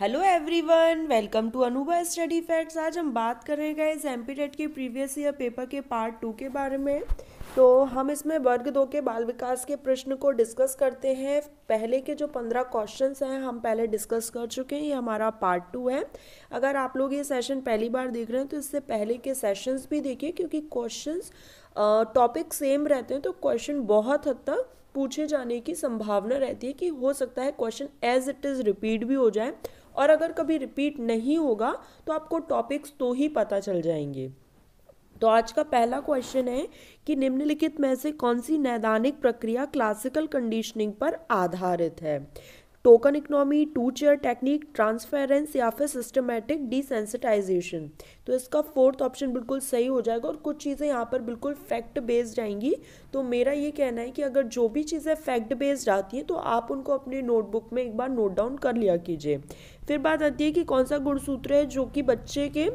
hello everyone welcome to Anubha study facts आज हम बात करेंगे इस एम के प्रीवियस ईयर पेपर के पार्ट टू के बारे में तो हम इसमें वर्ग दो के बाल विकास के प्रश्न को डिस्कस करते हैं पहले के जो पंद्रह क्वेश्चंस हैं हम पहले डिस्कस कर चुके हैं ये हमारा पार्ट टू है अगर आप लोग ये सेशन पहली बार देख रहे हैं तो इससे पहले के सेशंस भी देखिए क्योंकि क्वेश्चन टॉपिक सेम रहते हैं तो क्वेश्चन बहुत हद तक पूछे जाने की संभावना रहती है कि हो सकता है question as it is repeat भी हो जाए और अगर कभी रिपीट नहीं होगा तो आपको टॉपिक्स तो ही पता चल जाएंगे तो आज का पहला क्वेश्चन है कि निम्नलिखित में से कौन सी नैदानिक प्रक्रिया क्लासिकल कंडीशनिंग पर आधारित है token economy two chair technique transference या फिर सिस्टमेटिक डिसेंसिटाइजेशन तो इसका फोर्थ ऑप्शन बिल्कुल सही हो जाएगा और कुछ चीज़ें यहाँ पर बिल्कुल फैक्ट बेस्ड आएंगी तो मेरा ये कहना है कि अगर जो भी चीज़ें फैक्ट बेस्ड आती हैं तो आप उनको अपने नोटबुक में एक बार नोट डाउन कर लिया कीजिए फिर बात आती है कि कौन सा गुणसूत्र है जो कि बच्चे के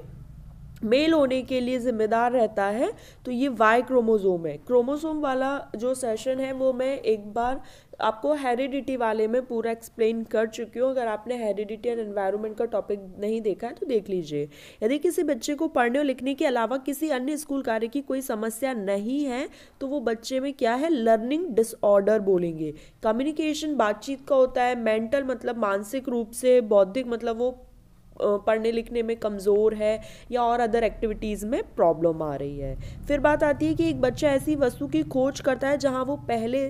मेल होने के लिए जिम्मेदार रहता है तो ये वाई क्रोमोसोम है क्रोमोसोम वाला जो सेशन है वो मैं एक बार आपको हेरिडिटी वाले में पूरा एक्सप्लेन कर चुकी हूँ अगर आपने हेरिडिटी एंड एनवायरनमेंट का टॉपिक नहीं देखा है तो देख लीजिए यदि किसी बच्चे को पढ़ने और लिखने के अलावा किसी अन्य स्कूल कार्य की कोई समस्या नहीं है तो वो बच्चे में क्या है लर्निंग डिसऑर्डर बोलेंगे कम्युनिकेशन बातचीत का होता है मेंटल मतलब मानसिक रूप से बौद्धिक मतलब वो पढ़ने लिखने में कमज़ोर है या और अदर एक्टिविटीज़ में प्रॉब्लम आ रही है फिर बात आती है कि एक बच्चा ऐसी वस्तु की खोज करता है जहाँ वो पहले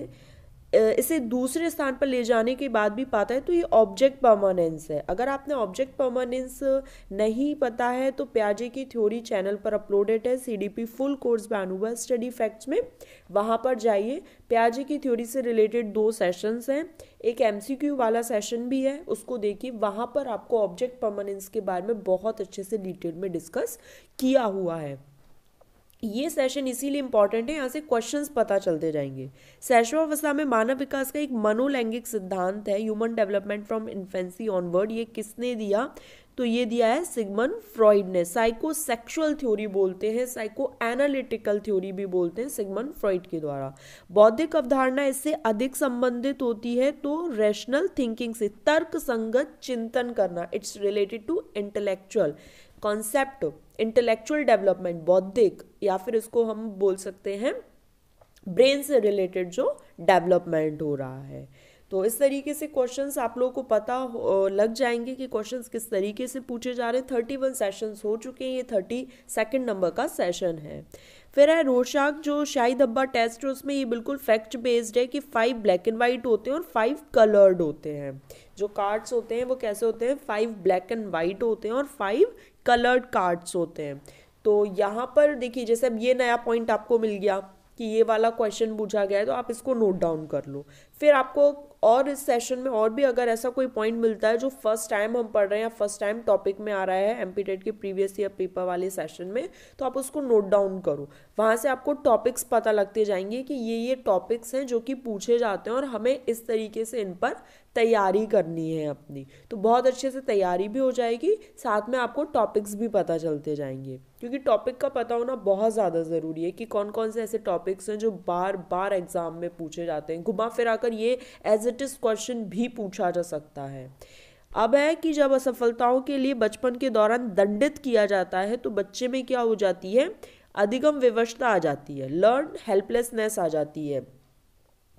इसे दूसरे स्थान पर ले जाने के बाद भी पाता है तो ये ऑब्जेक्ट परमानेंस है अगर आपने ऑब्जेक्ट परमानेंस नहीं पता है तो प्याजे की थ्योरी चैनल पर अपलोडेड है सीडीपी फुल कोर्स में हुआ स्टडी फैक्ट्स में वहाँ पर जाइए प्याजे की थ्योरी से रिलेटेड दो सेशंस हैं एक क्यू वाला सेशन भी है उसको देखिए वहाँ पर आपको ऑब्जेक्ट परमानेंस के बारे में बहुत अच्छे से डिटेल में डिस्कस किया हुआ है ये सेशन इसीलिए इंपॉर्टेंट है यहाँ से क्वेश्चंस पता चलते जाएंगे शैशवावस्था में मानव विकास का एक मनोलैंगिक सिद्धांत है human development from infancy onward ये किसने दिया तो ये दिया है सिगमन फ्रॉइड ने साइको सेक्शुअल थ्योरी बोलते हैं साइको एनालिटिकल थ्योरी भी बोलते हैं सिगमन फ्रॉइड के द्वारा बौद्धिक अवधारणा इससे अधिक संबंधित होती है तो रैशनल थिंकिंग से तर्क संगत चिंतन करना it's related to intellectual concept intellectual development बौद्धिक या फिर इसको हम बोल सकते हैं ब्रेन से रिलेटेड जो डेवलपमेंट हो रहा है तो इस तरीके से क्वेश्चंस आप लोगों को पता लग जाएंगे कि क्वेश्चंस किस तरीके से पूछे जा रहे हैं थर्टी वन सेशन हो चुके हैं ये थर्टी सेकेंड नंबर का सेशन है फिर है रोशाक जो शाही धब्बा टेस्ट है उसमें ये बिल्कुल फैक्ट बेस्ड है कि फाइव ब्लैक एंड वाइट होते हैं और फाइव कलर्ड होते हैं जो कार्ड्स होते हैं वो कैसे होते हैं फाइव ब्लैक एंड वाइट होते हैं और फाइव कलर्ड कार्ड्स होते हैं तो यहाँ पर देखिए जैसे अब ये नया पॉइंट आपको मिल गया कि ये वाला क्वेश्चन पूछा गया है तो आप इसको नोट डाउन कर लो फिर आपको और इस सेशन में और भी अगर ऐसा कोई पॉइंट मिलता है जो फर्स्ट टाइम हम पढ़ रहे हैं या फर्स्ट टाइम टॉपिक में आ रहा है एम के प्रीवियस ईयर पेपर वाले सेशन में तो आप उसको नोट डाउन करो वहाँ से आपको टॉपिक्स पता लगते जाएंगे कि ये ये टॉपिक्स हैं जो कि पूछे जाते हैं और हमें इस तरीके से इन पर तैयारी करनी है अपनी तो बहुत अच्छे से तैयारी भी हो जाएगी साथ में आपको टॉपिक्स भी पता चलते जाएंगे क्योंकि टॉपिक का पता होना बहुत ज़्यादा ज़रूरी है कि कौन कौन से ऐसे टॉपिक्स हैं जो बार बार एग्ज़ाम में पूछे जाते हैं घुमा फिरा कर ये एज इट इज़ क्वेश्चन भी पूछा जा सकता है अब है कि जब असफलताओं के लिए बचपन के दौरान दंडित किया जाता है तो बच्चे में क्या हो जाती है अधिगम विवशता आ जाती है लर्न हेल्पलेसनेस आ जाती है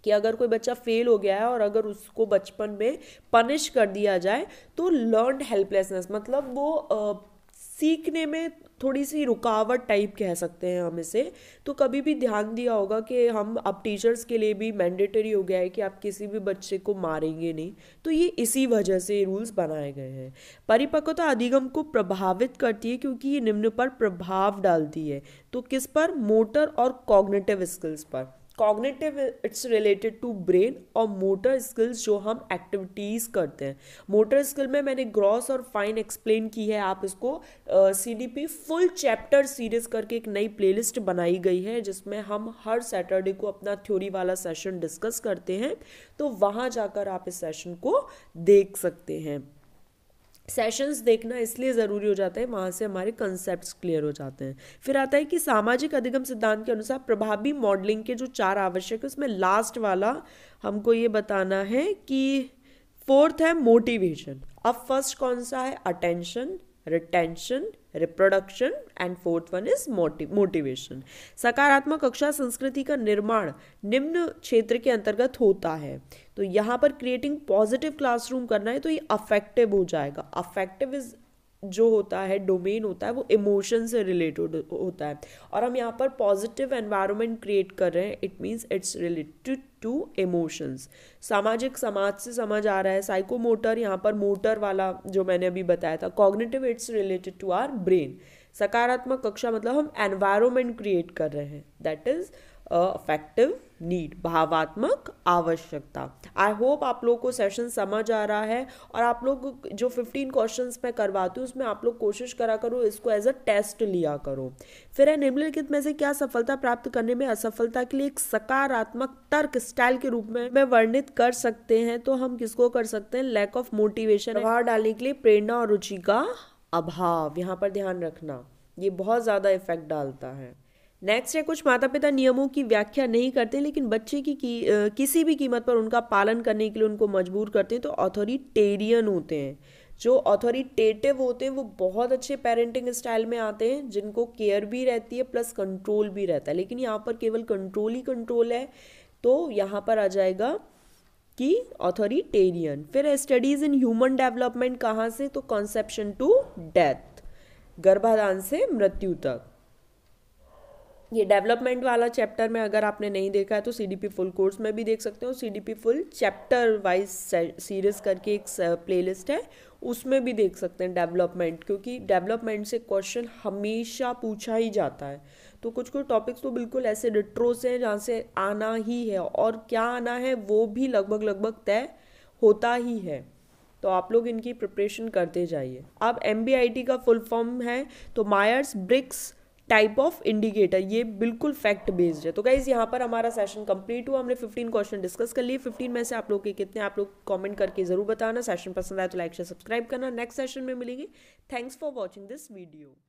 कि अगर कोई बच्चा फेल हो गया है और अगर उसको बचपन में पनिश कर दिया जाए तो लर्न हेल्पलेसनेस मतलब वो आ, सीखने में थोड़ी सी रुकावट टाइप कह सकते हैं हम इसे तो कभी भी ध्यान दिया होगा कि हम अब टीचर्स के लिए भी मैंडेटरी हो गया है कि आप किसी भी बच्चे को मारेंगे नहीं तो ये इसी वजह से रूल्स बनाए गए हैं परिपक्वता अधिगम को प्रभावित करती है क्योंकि ये निम्न पर प्रभाव डालती है तो किस पर मोटर और कॉग्नेटिव स्किल्स पर cognitive it's related to brain और मोटर स्किल्स जो हम एक्टिविटीज़ करते हैं मोटर स्किल में मैंने ग्रॉस और फाइन एक्सप्लेन की है आप इसको C D P full chapter series करके एक नई प्ले लिस्ट बनाई गई है जिसमें हम हर सैटरडे को अपना थ्योरी वाला सेशन डिस्कस करते हैं तो वहाँ जाकर आप इस सेशन को देख सकते हैं सेशंस देखना इसलिए ज़रूरी हो जाता है वहाँ से हमारे कंसेप्ट क्लियर हो जाते हैं फिर आता है कि सामाजिक अधिगम सिद्धांत के अनुसार प्रभावी मॉडलिंग के जो चार आवश्यक है उसमें लास्ट वाला हमको ये बताना है कि फोर्थ है मोटिवेशन अब फर्स्ट कौन सा है attention retention reproduction and fourth one is motivation सकारात्मक कक्षा संस्कृति का निर्माण निम्न क्षेत्र के अंतर्गत होता है तो यहाँ पर क्रिएटिंग पॉजिटिव क्लासरूम करना है तो ये अफेक्टिव हो जाएगा अफेक्टिव इज जो होता है डोमेन होता है वो इमोशन से रिलेटेड होता है और हम यहाँ पर पॉजिटिव एनवायरनमेंट क्रिएट कर रहे हैं it means it's related to emotions सामाजिक समाज से समझ आ रहा है साइको मोटर यहाँ पर मोटर वाला जो मैंने अभी बताया था cognitive it's related to our brain सकारात्मक कक्षा मतलब हम एनवायरमेंट क्रिएट कर रहे हैं दैट इज़ अफेक्टिव नीड भावात्मक आवश्यकता आई होप आप लोग को सेशन समझ आ रहा है और आप लोग जो 15 क्वेश्चन मैं करवाती हूँ उसमें आप लोग कोशिश करा करो इसको एज अ टेस्ट लिया करो फिर है निम्नलिखित में से क्या सफलता प्राप्त करने में असफलता के लिए एक सकारात्मक तर्क स्टाइल के रूप में मैं वर्णित कर सकते हैं तो हम किसको कर सकते हैं लैक ऑफ मोटिवेशन प्रभाव डालने के लिए प्रेरणा और रुचि का अभाव यहाँ पर ध्यान रखना ये बहुत ज़्यादा इफेक्ट डालता है नेक्स्ट है कुछ माता पिता नियमों की व्याख्या नहीं करते लेकिन बच्चे की, की आ, किसी भी कीमत पर उनका पालन करने के लिए उनको मजबूर करते हैं तो ऑथोरिटेरियन होते हैं जो ऑथोरिटेटिव होते हैं वो बहुत अच्छे पेरेंटिंग स्टाइल में आते हैं जिनको केयर भी रहती है प्लस कंट्रोल भी रहता है लेकिन यहाँ पर केवल कंट्रोल ही कंट्रोल है तो यहाँ पर आ जाएगा कि ऑथोरिटेरियन फिर स्टडीज इन ह्यूमन डेवलपमेंट कहाँ से तो कॉन्सेप्शन टू डेथ गर्भाधान से मृत्यु तक ये डेवलपमेंट वाला चैप्टर में अगर आपने नहीं देखा है तो सीडीपी फुल कोर्स में भी देख सकते हो P full chapter wise series करके एक प्लेलिस्ट है उसमें भी देख सकते हैं डेवलपमेंट क्योंकि डेवलपमेंट से क्वेश्चन हमेशा पूछा ही जाता है तो कुछ कुछ टॉपिक्स तो बिल्कुल ऐसे रिट्रो से हैं जहाँ से आना ही है और क्या आना है वो भी लगभग लगभग तय होता ही है तो आप लोग इनकी प्रिपरेशन करते जाइए अब एम का फुल फॉर्म है तो Myers Briggs type of indicator ये बिल्कुल फैक्ट बेस्ड है तो गाइज यहाँ पर हमारा सेशन कंप्लीट हुआ हमने 15 क्वेश्चन डिस्कस कर लिए 15 में से आप लोग के कितने आप लोग कमेंट करके जरूर बताना सेशन पसंद आए तो लाइक शेयर सब्सक्राइब करना नेक्स्ट सेशन में मिलेंगे thanks for watching this video